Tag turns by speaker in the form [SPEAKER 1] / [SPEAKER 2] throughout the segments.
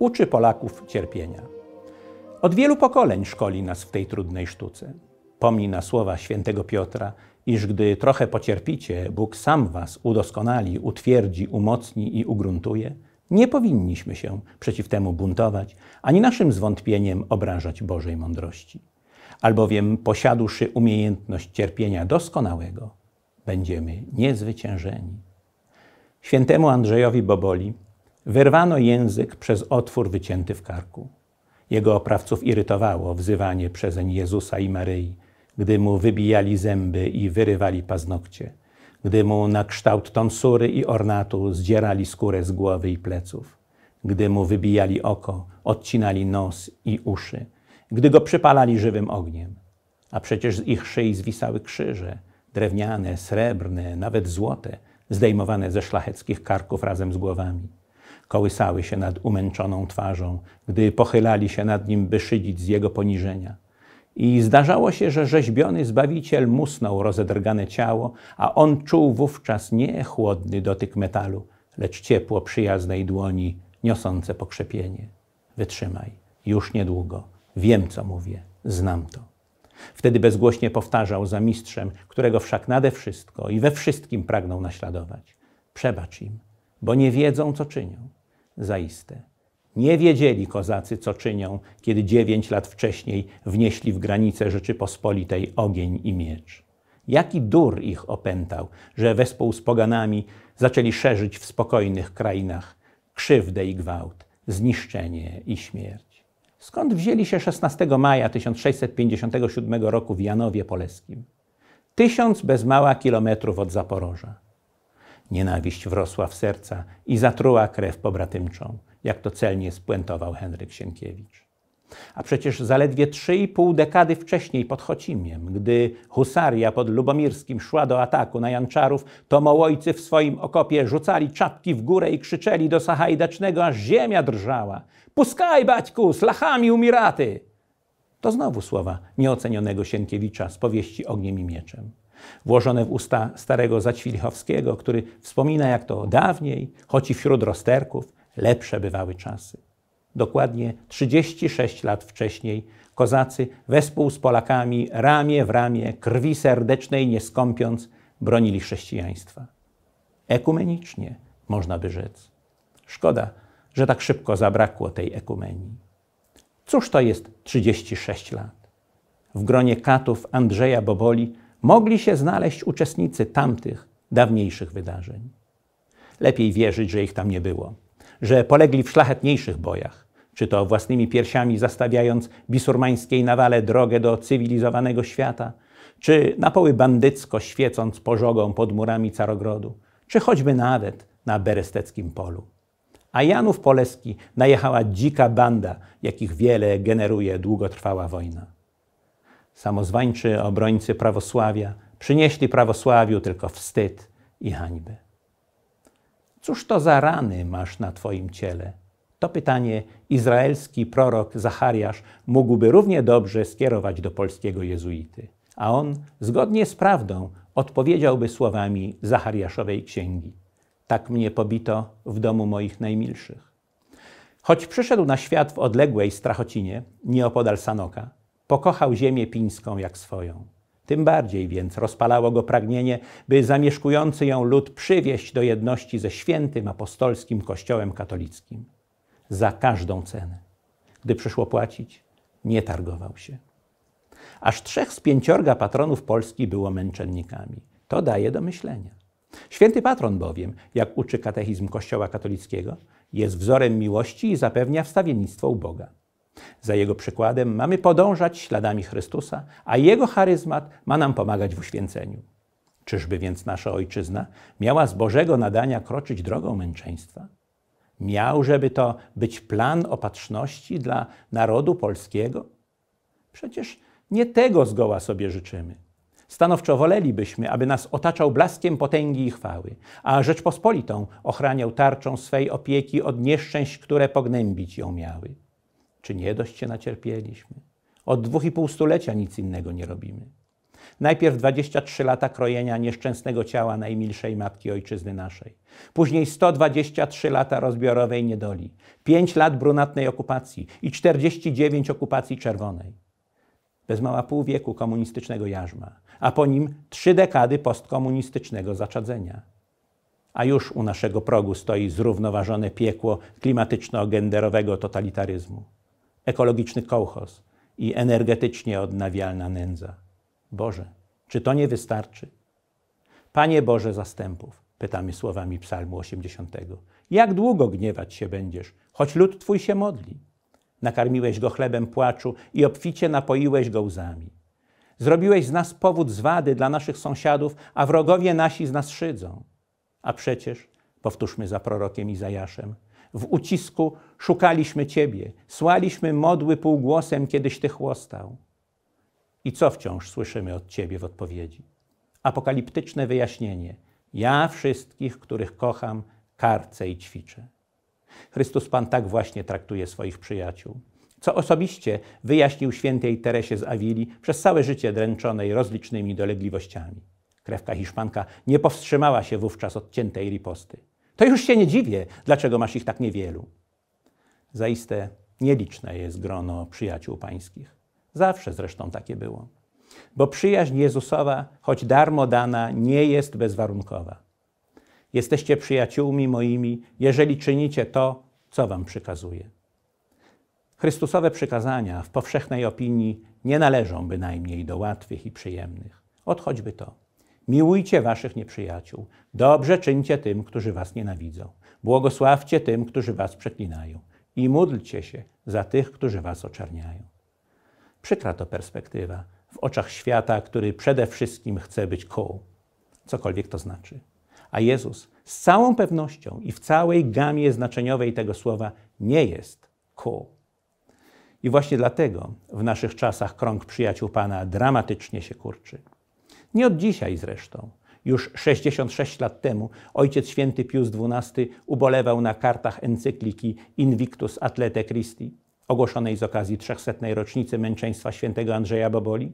[SPEAKER 1] uczy Polaków cierpienia. Od wielu pokoleń szkoli nas w tej trudnej sztuce. Pomni na słowa świętego Piotra, iż gdy trochę pocierpicie, Bóg sam was udoskonali, utwierdzi, umocni i ugruntuje. Nie powinniśmy się przeciw temu buntować, ani naszym zwątpieniem obrażać Bożej mądrości. Albowiem posiadłszy umiejętność cierpienia doskonałego, będziemy niezwyciężeni. Świętemu Andrzejowi Boboli Wyrwano język przez otwór wycięty w karku. Jego oprawców irytowało wzywanie przezeń Jezusa i Maryi, gdy mu wybijali zęby i wyrywali paznokcie, gdy mu na kształt tonsury i ornatu zdzierali skórę z głowy i pleców, gdy mu wybijali oko, odcinali nos i uszy, gdy go przypalali żywym ogniem. A przecież z ich szyi zwisały krzyże, drewniane, srebrne, nawet złote, zdejmowane ze szlacheckich karków razem z głowami kołysały się nad umęczoną twarzą, gdy pochylali się nad nim, by szydzić z jego poniżenia. I zdarzało się, że rzeźbiony Zbawiciel musnął rozedrgane ciało, a on czuł wówczas nie chłodny dotyk metalu, lecz ciepło przyjaznej dłoni niosące pokrzepienie. Wytrzymaj, już niedługo, wiem co mówię, znam to. Wtedy bezgłośnie powtarzał za mistrzem, którego wszak nade wszystko i we wszystkim pragnął naśladować. Przebacz im, bo nie wiedzą, co czynią zaiste. Nie wiedzieli kozacy, co czynią, kiedy dziewięć lat wcześniej wnieśli w granice Rzeczypospolitej ogień i miecz. Jaki dur ich opętał, że wespół z poganami zaczęli szerzyć w spokojnych krainach krzywdę i gwałt, zniszczenie i śmierć. Skąd wzięli się 16 maja 1657 roku w Janowie Poleskim? Tysiąc bez mała kilometrów od Zaporoża. Nienawiść wrosła w serca i zatruła krew pobratymczą, jak to celnie spuentował Henryk Sienkiewicz. A przecież zaledwie trzy i pół dekady wcześniej pod Chocimiem, gdy husaria pod Lubomirskim szła do ataku na Janczarów, to mołojcy w swoim okopie rzucali czapki w górę i krzyczeli do Sahajdacznego, aż ziemia drżała. Puskaj, baćku, z lachami umiraty! To znowu słowa nieocenionego Sienkiewicza z powieści Ogniem i Mieczem włożone w usta starego Zaćwilichowskiego, który wspomina, jak to dawniej, choć i wśród rozterków, lepsze bywały czasy. Dokładnie 36 lat wcześniej kozacy wespół z Polakami ramię w ramię, krwi serdecznej nie skąpiąc, bronili chrześcijaństwa. Ekumenicznie, można by rzec. Szkoda, że tak szybko zabrakło tej ekumenii. Cóż to jest 36 lat? W gronie katów Andrzeja Boboli mogli się znaleźć uczestnicy tamtych dawniejszych wydarzeń. Lepiej wierzyć, że ich tam nie było, że polegli w szlachetniejszych bojach, czy to własnymi piersiami zastawiając bisurmańskiej nawale drogę do cywilizowanego świata, czy na poły bandycko świecąc pożogą pod murami Carogrodu, czy choćby nawet na beresteckim polu. A Janów Poleski najechała dzika banda, jakich wiele generuje długotrwała wojna samozwańczy obrońcy prawosławia przynieśli prawosławiu tylko wstyd i hańbę. Cóż to za rany masz na twoim ciele? To pytanie izraelski prorok Zachariasz mógłby równie dobrze skierować do polskiego jezuity, a on zgodnie z prawdą odpowiedziałby słowami Zachariaszowej księgi. Tak mnie pobito w domu moich najmilszych. Choć przyszedł na świat w odległej Strachocinie, nieopodal Sanoka, Pokochał ziemię pińską jak swoją. Tym bardziej więc rozpalało go pragnienie, by zamieszkujący ją lud przywieść do jedności ze świętym apostolskim Kościołem katolickim. Za każdą cenę. Gdy przyszło płacić, nie targował się. Aż trzech z pięciorga patronów Polski było męczennikami. To daje do myślenia. Święty patron bowiem, jak uczy katechizm Kościoła katolickiego, jest wzorem miłości i zapewnia wstawiennictwo u Boga. Za Jego przykładem mamy podążać śladami Chrystusa, a Jego charyzmat ma nam pomagać w uświęceniu. Czyżby więc nasza Ojczyzna miała z Bożego nadania kroczyć drogą męczeństwa? Miał, żeby to być plan opatrzności dla narodu polskiego? Przecież nie tego zgoła sobie życzymy. Stanowczo wolelibyśmy, aby nas otaczał blaskiem potęgi i chwały, a Rzeczpospolitą ochraniał tarczą swej opieki od nieszczęść, które pognębić ją miały. Czy nie dość się nacierpieliśmy? Od dwóch i pół stulecia nic innego nie robimy. Najpierw 23 lata krojenia nieszczęsnego ciała najmilszej matki ojczyzny naszej. Później 123 lata rozbiorowej niedoli, 5 lat brunatnej okupacji i 49 okupacji czerwonej. Bez mała pół wieku komunistycznego jarzma, a po nim trzy dekady postkomunistycznego zaczadzenia. A już u naszego progu stoi zrównoważone piekło klimatyczno-genderowego totalitaryzmu ekologiczny kołchos i energetycznie odnawialna nędza. Boże, czy to nie wystarczy? Panie Boże zastępów, pytamy słowami Psalmu 80. Jak długo gniewać się będziesz, choć lud Twój się modli? Nakarmiłeś go chlebem płaczu i obficie napoiłeś go łzami. Zrobiłeś z nas powód zwady dla naszych sąsiadów, a wrogowie nasi z nas szydzą. A przecież, powtórzmy za prorokiem Izajaszem, w ucisku szukaliśmy Ciebie, słaliśmy modły półgłosem, kiedyś Ty chłostał. I co wciąż słyszymy od Ciebie w odpowiedzi? Apokaliptyczne wyjaśnienie. Ja wszystkich, których kocham, karcę i ćwiczę. Chrystus Pan tak właśnie traktuje swoich przyjaciół co osobiście wyjaśnił świętej Teresie z Awili przez całe życie dręczonej rozlicznymi dolegliwościami. Krewka Hiszpanka nie powstrzymała się wówczas od ciętej riposty to już się nie dziwię, dlaczego masz ich tak niewielu. Zaiste nieliczne jest grono przyjaciół pańskich. Zawsze zresztą takie było. Bo przyjaźń Jezusowa, choć darmo dana, nie jest bezwarunkowa. Jesteście przyjaciółmi moimi, jeżeli czynicie to, co wam przykazuje. Chrystusowe przykazania w powszechnej opinii nie należą bynajmniej do łatwych i przyjemnych. Od choćby to. Miłujcie waszych nieprzyjaciół. Dobrze czyńcie tym, którzy was nienawidzą. Błogosławcie tym, którzy was przeklinają. I módlcie się za tych, którzy was oczerniają. Przykra to perspektywa w oczach świata, który przede wszystkim chce być cool, cokolwiek to znaczy. A Jezus z całą pewnością i w całej gamie znaczeniowej tego słowa nie jest cool. I właśnie dlatego w naszych czasach krąg przyjaciół Pana dramatycznie się kurczy. Nie od dzisiaj zresztą. Już 66 lat temu Ojciec Święty Pius XII ubolewał na kartach encykliki Invictus Atlete Christi, ogłoszonej z okazji 300. rocznicy męczeństwa świętego Andrzeja Boboli,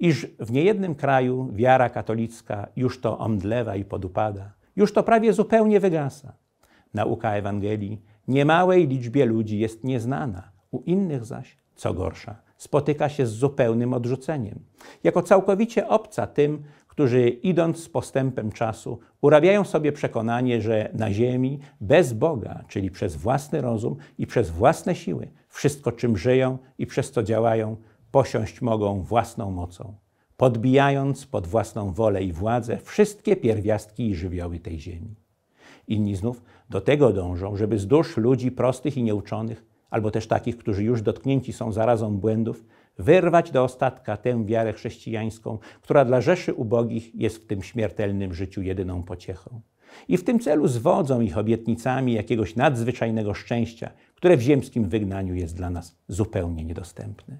[SPEAKER 1] iż w niejednym kraju wiara katolicka już to omdlewa i podupada, już to prawie zupełnie wygasa. Nauka Ewangelii niemałej liczbie ludzi jest nieznana, u innych zaś co gorsza spotyka się z zupełnym odrzuceniem, jako całkowicie obca tym, którzy idąc z postępem czasu, urabiają sobie przekonanie, że na Ziemi bez Boga, czyli przez własny rozum i przez własne siły, wszystko czym żyją i przez co działają, posiąść mogą własną mocą, podbijając pod własną wolę i władzę wszystkie pierwiastki i żywioły tej Ziemi. Inni znów do tego dążą, żeby z dusz ludzi prostych i nieuczonych albo też takich, którzy już dotknięci są zarazą błędów, wyrwać do ostatka tę wiarę chrześcijańską, która dla rzeszy ubogich jest w tym śmiertelnym życiu jedyną pociechą. I w tym celu zwodzą ich obietnicami jakiegoś nadzwyczajnego szczęścia, które w ziemskim wygnaniu jest dla nas zupełnie niedostępne.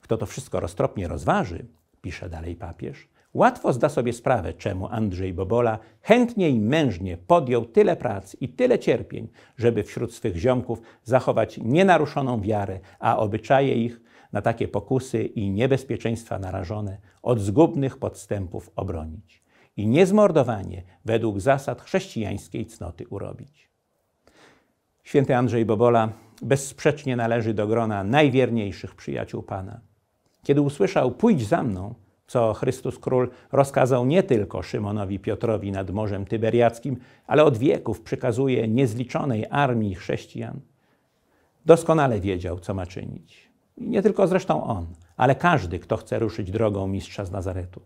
[SPEAKER 1] Kto to wszystko roztropnie rozważy, pisze dalej papież, łatwo zda sobie sprawę, czemu Andrzej Bobola chętnie i mężnie podjął tyle prac i tyle cierpień, żeby wśród swych ziomków zachować nienaruszoną wiarę, a obyczaje ich na takie pokusy i niebezpieczeństwa narażone od zgubnych podstępów obronić i niezmordowanie według zasad chrześcijańskiej cnoty urobić. Święty Andrzej Bobola bezsprzecznie należy do grona najwierniejszych przyjaciół Pana. Kiedy usłyszał pójdź za mną, co Chrystus Król rozkazał nie tylko Szymonowi Piotrowi nad Morzem Tyberiackim, ale od wieków przykazuje niezliczonej armii chrześcijan. Doskonale wiedział, co ma czynić. I nie tylko zresztą on, ale każdy, kto chce ruszyć drogą mistrza z Nazaretu.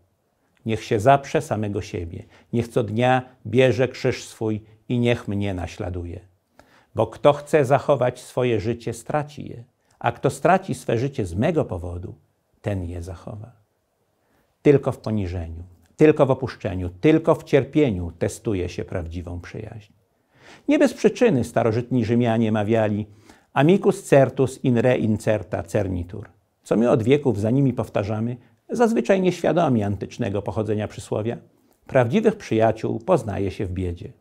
[SPEAKER 1] Niech się zaprze samego siebie, niech co dnia bierze krzyż swój i niech mnie naśladuje. Bo kto chce zachować swoje życie, straci je, a kto straci swe życie z mego powodu, ten je zachowa. Tylko w poniżeniu, tylko w opuszczeniu, tylko w cierpieniu testuje się prawdziwą przyjaźń. Nie bez przyczyny starożytni Rzymianie mawiali amicus certus in re incerta cernitur, co my od wieków za nimi powtarzamy, zazwyczaj nieświadomi antycznego pochodzenia przysłowia. Prawdziwych przyjaciół poznaje się w biedzie.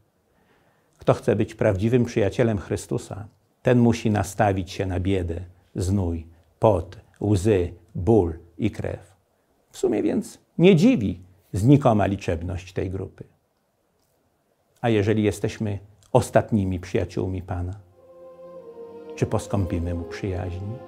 [SPEAKER 1] Kto chce być prawdziwym przyjacielem Chrystusa, ten musi nastawić się na biedę, znój, pot, łzy, ból i krew. W sumie więc nie dziwi znikoma liczebność tej grupy. A jeżeli jesteśmy ostatnimi przyjaciółmi Pana, czy poskąpimy Mu przyjaźni?